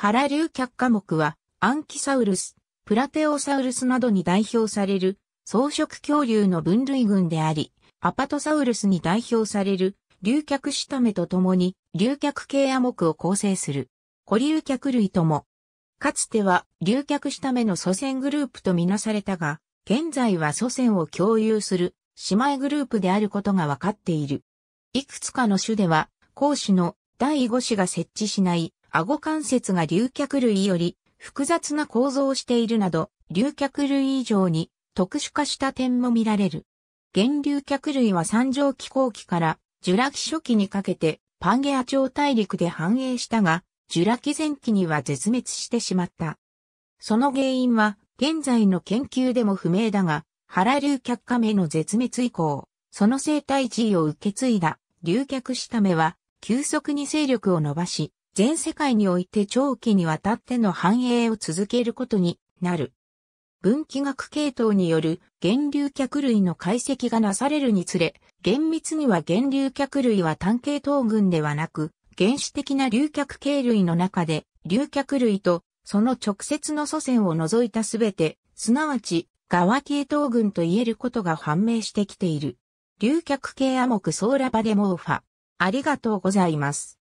原流脚科目は、アンキサウルス、プラテオサウルスなどに代表される、草食恐竜の分類群であり、アパトサウルスに代表される、竜脚下目とともに、竜脚系亜目を構成する、古竜脚類とも。かつては、竜脚下目の祖先グループとみなされたが、現在は祖先を共有する、姉妹グループであることが分かっている。いくつかの種では、講師の第5子が設置しない顎関節が竜脚類より複雑な構造をしているなど、竜脚類以上に特殊化した点も見られる。源竜脚類は三条気候期からジュラ紀初期にかけてパンゲア朝大陸で繁栄したが、ジュラ紀前期には絶滅してしまった。その原因は現在の研究でも不明だが、原竜脚下目の絶滅以降、その生態地位を受け継いだ竜脚下目は急速に勢力を伸ばし、全世界において長期にわたっての繁栄を続けることになる。分岐学系統による源流脚類の解析がなされるにつれ、厳密には源流脚類は単系統群ではなく、原始的な流脚系類の中で、流脚類とその直接の祖先を除いたすべて、すなわち、側系統群と言えることが判明してきている。流脚系亜目ソーラパデモーファ。ありがとうございます。